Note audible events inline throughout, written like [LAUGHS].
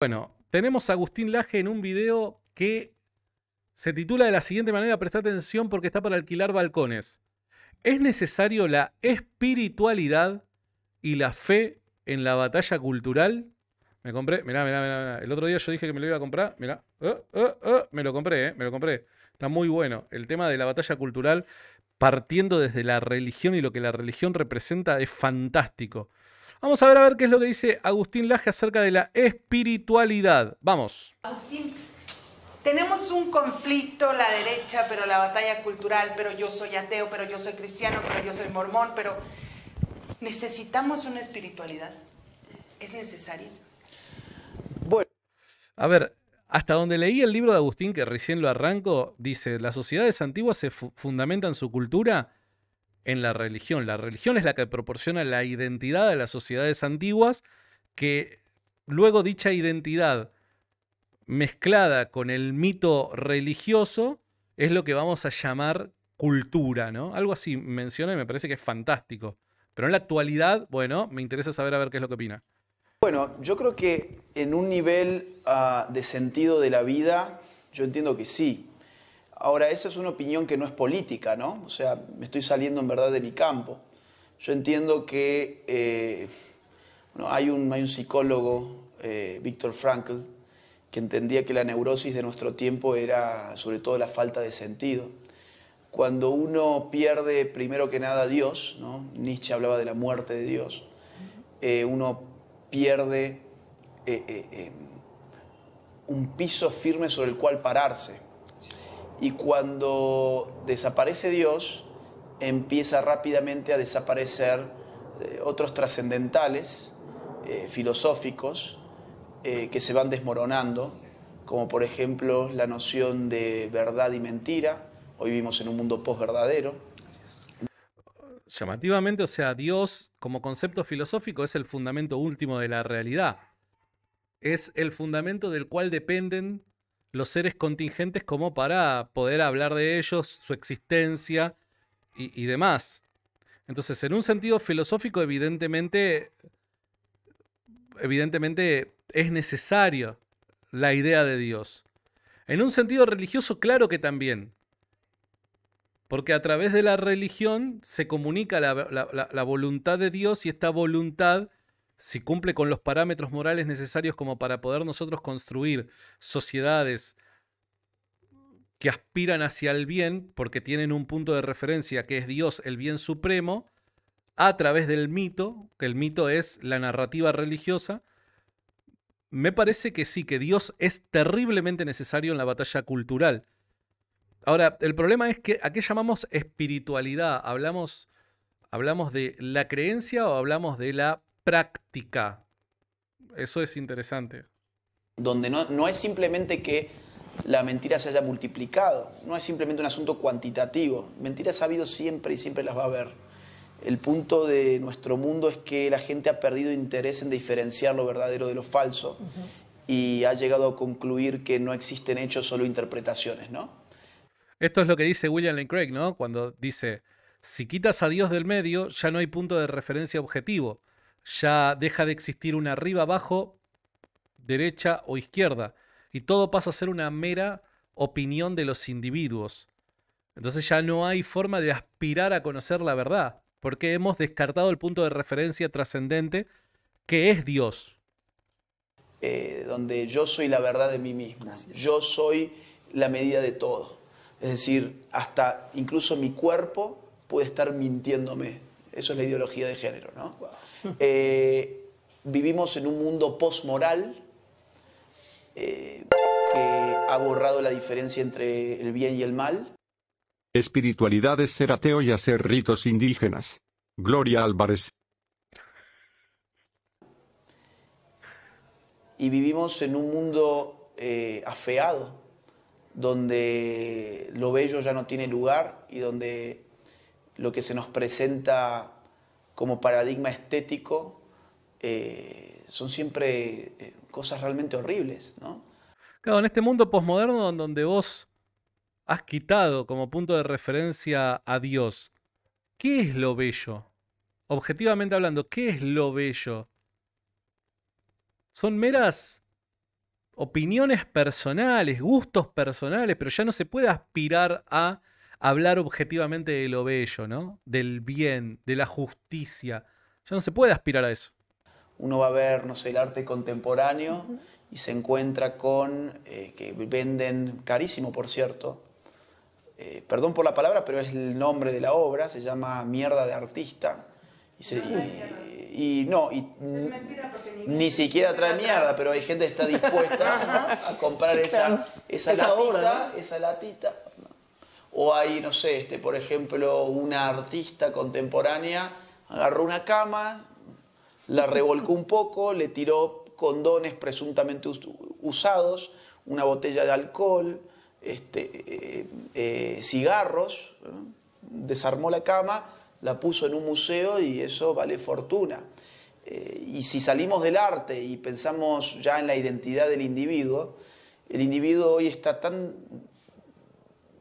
Bueno, tenemos a Agustín Laje en un video que se titula de la siguiente manera, presta atención porque está para alquilar balcones. Es necesario la espiritualidad y la fe en la batalla cultural. Me compré, mirá, mirá, mirá, el otro día yo dije que me lo iba a comprar, mirá, eh, eh, eh. me lo compré, me lo compré. Está muy bueno. El tema de la batalla cultural partiendo desde la religión y lo que la religión representa es fantástico. Vamos a ver a ver qué es lo que dice Agustín Laje acerca de la espiritualidad. Vamos. Agustín, tenemos un conflicto, la derecha, pero la batalla cultural, pero yo soy ateo, pero yo soy cristiano, pero yo soy mormón, pero necesitamos una espiritualidad. ¿Es necesaria? Bueno. A ver, hasta donde leí el libro de Agustín, que recién lo arranco, dice, las sociedades antiguas se fundamentan su cultura en la religión. La religión es la que proporciona la identidad a las sociedades antiguas, que luego dicha identidad mezclada con el mito religioso es lo que vamos a llamar cultura, ¿no? Algo así menciona y me parece que es fantástico. Pero en la actualidad, bueno, me interesa saber a ver qué es lo que opina. Bueno, yo creo que en un nivel ah, de sentido de la vida, yo entiendo que sí. Ahora, esa es una opinión que no es política, ¿no? O sea, me estoy saliendo en verdad de mi campo. Yo entiendo que eh, hay, un, psicólogo, eh, Víctor Frankl, que entendía que la neurosis de nuestro tiempo era sobre todo la falta de sentido. Cuando uno pierde primero que nada a Dios, ¿no? Nietzsche hablaba de la muerte de Dios, eh, uno pierde un piso firme sobre el cual pararse y cuando desaparece Dios, empieza rápidamente a desaparecer eh, otros trascendentales, eh, filosóficos, eh, que se van desmoronando, como por ejemplo la noción de verdad y mentira. Hoy vivimos en un mundo posverdadero. Llamativamente, o sea, Dios como concepto filosófico es el fundamento último de la realidad. Es el fundamento del cual dependen los seres contingentes como para poder hablar de ellos, su existencia y, demás. Entonces, en un sentido filosófico, evidentemente, evidentemente es necesario la idea de Dios. En un sentido religioso, claro que también. Porque a través de la religión se comunica la voluntad de Dios y esta voluntad si cumple con los parámetros morales necesarios como para poder nosotros construir sociedades que aspiran hacia el bien, porque tienen un punto de referencia que es Dios, el bien supremo, a través del mito, que el mito es la narrativa religiosa, me parece que sí, que Dios es terriblemente necesario en la batalla cultural. Ahora, el problema es que, ¿a qué llamamos espiritualidad? ¿Hablamos, hablamos de la creencia o hablamos de la práctica. Eso es interesante. Donde no, no es simplemente que la mentira se haya multiplicado, no es simplemente un asunto cuantitativo. Mentiras ha habido siempre y siempre las va a haber. El punto de nuestro mundo es que la gente ha perdido interés en diferenciar lo verdadero de lo falso y ha llegado a concluir que no existen hechos, solo interpretaciones, ¿no? Esto es lo que dice William Lane Craig, ¿no? Cuando dice, si quitas a Dios del medio, ya no hay punto de referencia objetivo ya deja de existir una arriba, abajo, derecha o izquierda, y todo pasa a ser una mera opinión de los individuos. Entonces ya no hay forma de aspirar a conocer la verdad, porque hemos descartado el punto de referencia trascendente que es Dios. Eh, donde yo soy la verdad de mí misma yo soy la medida de todo. Es decir, hasta incluso mi cuerpo puede estar mintiéndome eso es la ideología de género, ¿no? [LAUGHS] Eh, vivimos en un mundo post-moral eh, que ha borrado la diferencia entre el bien y el mal. Espiritualidad es ser ateo y hacer ritos indígenas. Gloria Álvarez. Y vivimos en un mundo eh, afeado, donde lo bello ya no tiene lugar y donde lo que se nos presenta como paradigma estético eh, son siempre eh, cosas realmente horribles, ¿no? Claro, en este mundo posmoderno donde vos has quitado como punto de referencia a Dios, ¿qué es lo bello? Objetivamente hablando, ¿qué es lo bello? Son meras opiniones personales, gustos personales, pero ya no se puede aspirar a hablar objetivamente de lo bello, ¿no? Del bien, de la justicia. Ya no se puede aspirar a eso. Uno va a ver, no sé, el arte contemporáneo y se encuentra con eh, que venden carísimo, por cierto. Eh, perdón por la palabra, pero es el nombre de la obra, se llama Mierda de Artista. Y, no, ni, siquiera trae mierda, pero hay gente que está dispuesta [LAUGHS] a comprar esa, esa, obra, esa latita o hay, no sé, este, por ejemplo, una artista contemporánea agarró una cama, la revolcó un poco, le tiró condones presuntamente usados, una botella de alcohol, este, eh, eh, cigarros, desarmó la cama, la puso en un museo y eso vale fortuna. Eh, y si salimos del arte y pensamos ya en la identidad del individuo, el individuo hoy está tan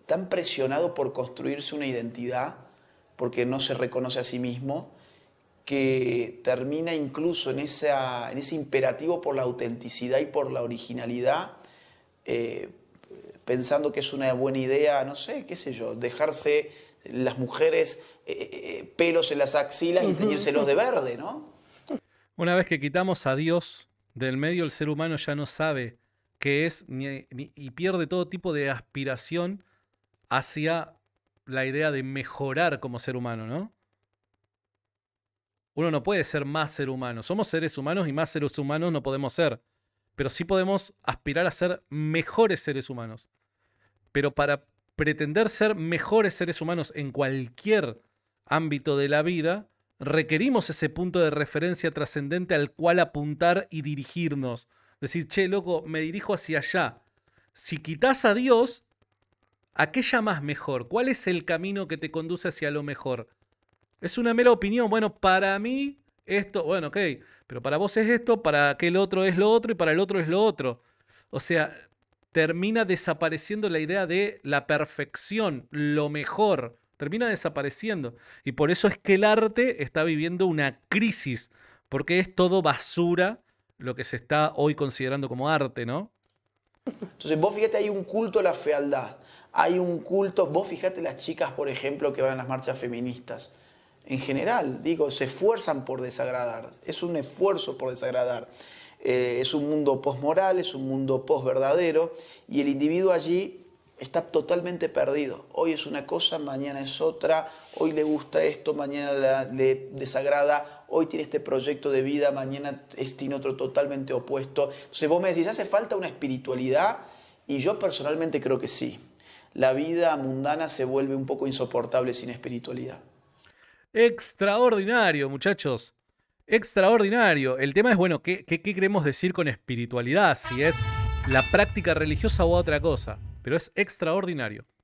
tan presionado por construirse una identidad, porque no se reconoce a sí mismo, que termina incluso en, esa, en ese imperativo por la autenticidad y por la originalidad, eh, pensando que es una buena idea, no sé, qué sé yo, dejarse las mujeres eh, eh, pelos en las axilas y teñírselos de verde, ¿no? Una vez que quitamos a Dios del medio, el ser humano ya no sabe qué es y pierde todo tipo de aspiración hacia la idea de mejorar como ser humano, ¿no? Uno no puede ser más ser humano. Somos seres humanos y más seres humanos no podemos ser. Pero sí podemos aspirar a ser mejores seres humanos. Pero para pretender ser mejores seres humanos en cualquier ámbito de la vida, requerimos ese punto de referencia trascendente al cual apuntar y dirigirnos. Decir, che, loco, me dirijo hacia allá. Si quitas a Dios, ¿A qué llamas mejor? ¿Cuál es el camino que te conduce hacia lo mejor? Es una mera opinión. Bueno, para mí esto, bueno, ok, pero para vos es esto, para aquel otro es lo otro y para el otro es lo otro. O sea, termina desapareciendo la idea de la perfección, lo mejor, termina desapareciendo. Y por eso es que el arte está viviendo una crisis, porque es todo basura lo que se está hoy considerando como arte, ¿no? Entonces vos fíjate, hay un culto a la fealdad hay un culto, vos fijate las chicas, por ejemplo, que van a las marchas feministas, en general, digo, se esfuerzan por desagradar, es un esfuerzo por desagradar. Eh, es un mundo posmoral, es un mundo posverdadero y el individuo allí está totalmente perdido. Hoy es una cosa, mañana es otra, hoy le gusta esto, mañana le desagrada, hoy tiene este proyecto de vida, mañana es, tiene otro totalmente opuesto. Entonces vos me decís, ¿hace falta una espiritualidad? Y yo personalmente creo que sí la vida mundana se vuelve un poco insoportable sin espiritualidad. Extraordinario, muchachos. Extraordinario. El tema es, bueno, ¿qué, queremos decir con espiritualidad? Si es la práctica religiosa o otra cosa. Pero es extraordinario.